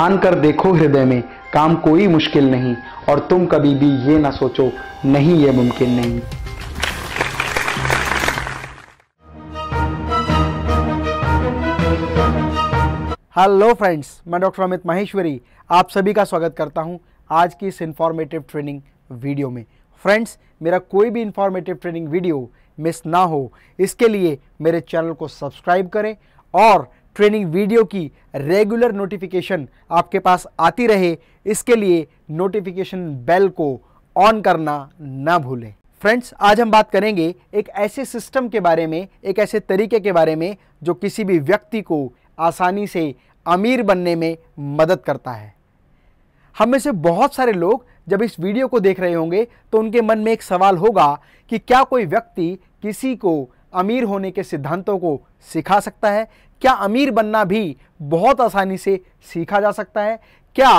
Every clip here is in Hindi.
ठान कर देखो हृदय में काम कोई मुश्किल नहीं और तुम कभी भी ये ना सोचो नहीं ये मुमकिन नहीं हेलो फ्रेंड्स मैं डॉक्टर अमित माहेश्वरी आप सभी का स्वागत करता हूं आज की इस इंफॉर्मेटिव ट्रेनिंग वीडियो में फ्रेंड्स मेरा कोई भी इंफॉर्मेटिव ट्रेनिंग वीडियो मिस ना हो इसके लिए मेरे चैनल को सब्सक्राइब करें और ट्रेनिंग वीडियो की रेगुलर नोटिफिकेशन आपके पास आती रहे इसके लिए नोटिफिकेशन बेल को ऑन करना ना भूलें फ्रेंड्स आज हम बात करेंगे एक ऐसे सिस्टम के बारे में एक ऐसे तरीके के बारे में जो किसी भी व्यक्ति को आसानी से अमीर बनने में मदद करता है हम में से बहुत सारे लोग जब इस वीडियो को देख रहे होंगे तो उनके मन में एक सवाल होगा कि क्या कोई व्यक्ति किसी को अमीर होने के सिद्धांतों को सिखा सकता है क्या अमीर बनना भी बहुत आसानी से सीखा जा सकता है क्या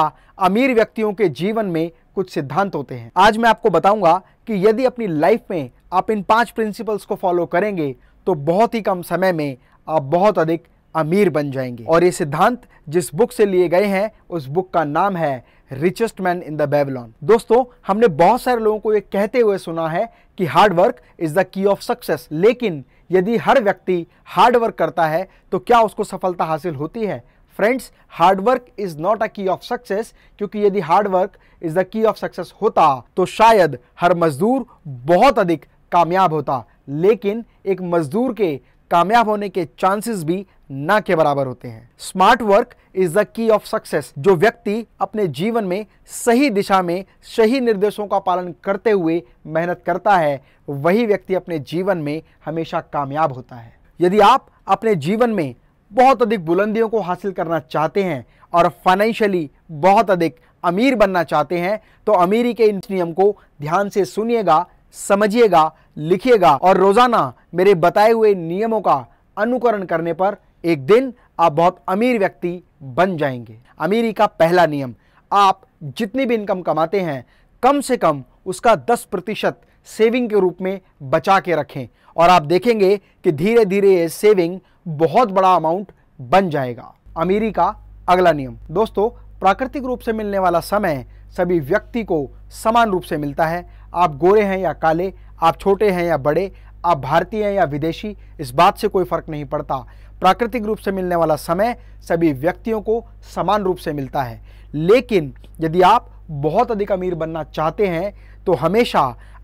अमीर व्यक्तियों के जीवन में कुछ सिद्धांत होते हैं आज मैं आपको बताऊंगा कि यदि अपनी लाइफ में आप इन पांच प्रिंसिपल्स को फॉलो करेंगे तो बहुत ही कम समय में आप बहुत अधिक अमीर बन जाएंगे और ये सिद्धांत जिस बुक से लिए गए हैं उस बुक का नाम है richest man in the Babylon दोस्तों हमने बहुत सारे लोगों को ये कहते हुए सुना है कि hard work is the key of success लेकिन यदि हर व्यक्ति हार्ड वर्क करता है तो क्या उसको सफलता हासिल होती है friends hard work is not a key of success क्योंकि यदि hard work is the key of success होता तो शायद हर मजदूर बहुत अधिक कामयाब होता लेकिन एक मजदूर के कामयाब होने के चांसेस भी ना के बराबर होते हैं smart work is the key of success जो व्यक्ति अपने जीवन में सही दिशा में सही निर्देशों का पालन करते हुए मेहनत करता है वही व्यक्ति अपने जीवन में हमेशा कामयाब होता है यदि आप अपने जीवन में बहुत अधिक बुलंदियों को हासिल करना चाहते हैं और फाइनेंशियली बहुत अधिक अमीर बनना चाहते हैं तो अमीरी के इन नियम को ध्यान से सुनिएगा समझिएगा लिखिएगा और रोजाना मेरे बताए हुए नियमों का अनुकरण करने पर एक दिन आप बहुत अमीर व्यक्ति बन जाएंगे अमीरी का पहला नियम आप जितनी भी इनकम कमाते हैं कम से कम उसका 10 प्रतिशत सेविंग के रूप में बचा के रखें और आप देखेंगे कि धीरे धीरे ये सेविंग बहुत बड़ा अमाउंट बन जाएगा अमीरी का अगला नियम दोस्तों प्राकृतिक रूप से मिलने वाला समय सभी व्यक्ति को समान रूप से मिलता है आप गोरे हैं या काले आप छोटे हैं या बड़े आप भारतीय हैं या विदेशी इस बात से कोई फर्क नहीं पड़ता प्राकृतिक रूप से मिलने वाला समय सभी व्यक्तियों को समान रूप से मिलता है लेकिन यदि आप बहुत अधिक अमीर बनना चाहते हैं तो हमेशा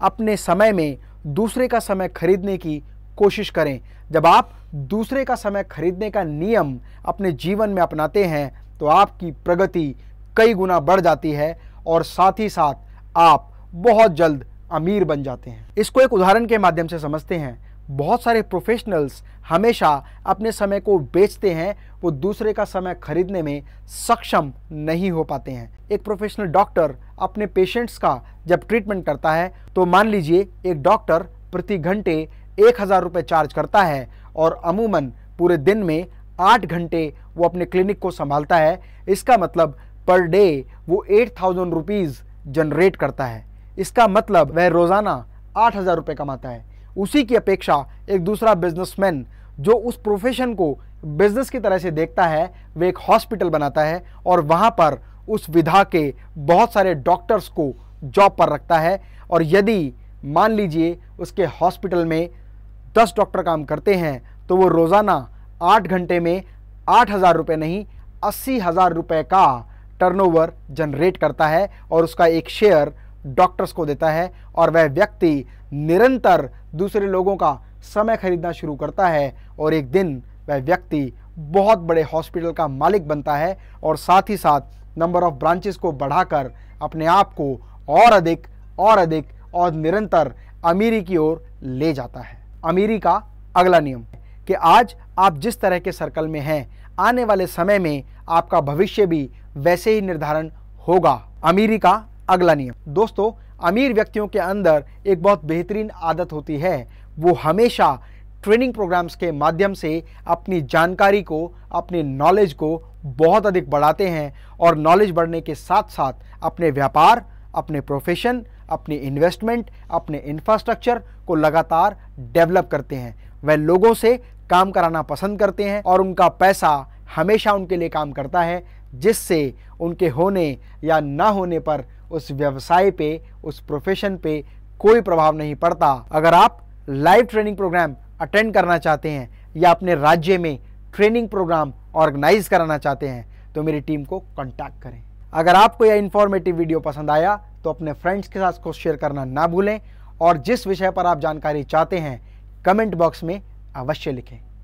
अपने समय में दूसरे का समय खरीदने की कोशिश करें जब आप दूसरे का समय खरीदने का नियम अपने जीवन में अपनाते हैं तो आपकी प्रगति कई गुना बढ़ जाती है और साथ ही साथ आप बहुत जल्द अमीर बन जाते हैं इसको एक उदाहरण के माध्यम से समझते हैं बहुत सारे प्रोफेशनल्स हमेशा अपने समय को बेचते हैं वो दूसरे का समय खरीदने में सक्षम नहीं हो पाते हैं एक प्रोफेशनल डॉक्टर अपने पेशेंट्स का जब ट्रीटमेंट करता है तो मान लीजिए एक डॉक्टर प्रति घंटे एक हज़ार रुपये चार्ज करता है और अमूमन पूरे दिन में आठ घंटे वो अपने क्लिनिक को संभालता है इसका मतलब पर डे वो एट थाउजेंड रुपीज़ जनरेट करता है इसका मतलब वह रोज़ाना आठ हज़ार रुपये कमाता है उसी की अपेक्षा एक दूसरा बिजनेसमैन जो उस प्रोफेशन को बिजनेस की तरह से देखता है वे एक हॉस्पिटल बनाता है और वहाँ पर उस विधा के बहुत सारे डॉक्टर्स को जॉब पर रखता है और यदि मान लीजिए उसके हॉस्पिटल में दस डॉक्टर काम करते हैं तो वो रोज़ाना आठ घंटे में आठ हज़ार रुपये नहीं अस्सी हज़ार रुपये का टर्नओवर जनरेट करता है और उसका एक शेयर डॉक्टर्स को देता है और वह व्यक्ति निरंतर दूसरे लोगों का समय खरीदना शुरू करता है और एक दिन वह व्यक्ति बहुत बड़े हॉस्पिटल का मालिक बनता है और साथ ही साथ नंबर ऑफ ब्रांचेस को बढ़ाकर अपने आप को और अधिक और अधिक और निरंतर अमीरी की ओर ले जाता है अमीरी का अगला नियम कि आज आप जिस तरह के सर्कल में हैं आने वाले समय में आपका भविष्य भी वैसे ही निर्धारण होगा अमीरी का अगला नियम दोस्तों अमीर व्यक्तियों के अंदर एक बहुत बेहतरीन आदत होती है वो हमेशा ट्रेनिंग प्रोग्राम्स के माध्यम से अपनी जानकारी को अपने नॉलेज को बहुत अधिक बढ़ाते हैं और नॉलेज बढ़ने के साथ साथ अपने व्यापार अपने प्रोफेशन अपने इन्वेस्टमेंट अपने इंफ्रास्ट्रक्चर को लगातार डेवलप करते हैं वह लोगों से काम कराना पसंद करते हैं और उनका पैसा हमेशा उनके लिए काम करता है जिससे उनके होने या ना होने पर उस व्यवसाय पे उस प्रोफेशन पे कोई प्रभाव नहीं पड़ता अगर आप लाइव ट्रेनिंग प्रोग्राम अटेंड करना चाहते हैं या अपने राज्य में ट्रेनिंग प्रोग्राम ऑर्गेनाइज कराना चाहते हैं तो मेरी टीम को कॉन्टैक्ट करें अगर आपको यह इन्फॉर्मेटिव वीडियो पसंद आया तो अपने फ्रेंड्स के साथ इसको शेयर करना ना भूलें और जिस विषय पर आप जानकारी चाहते हैं कमेंट बॉक्स में अवश्य लिखें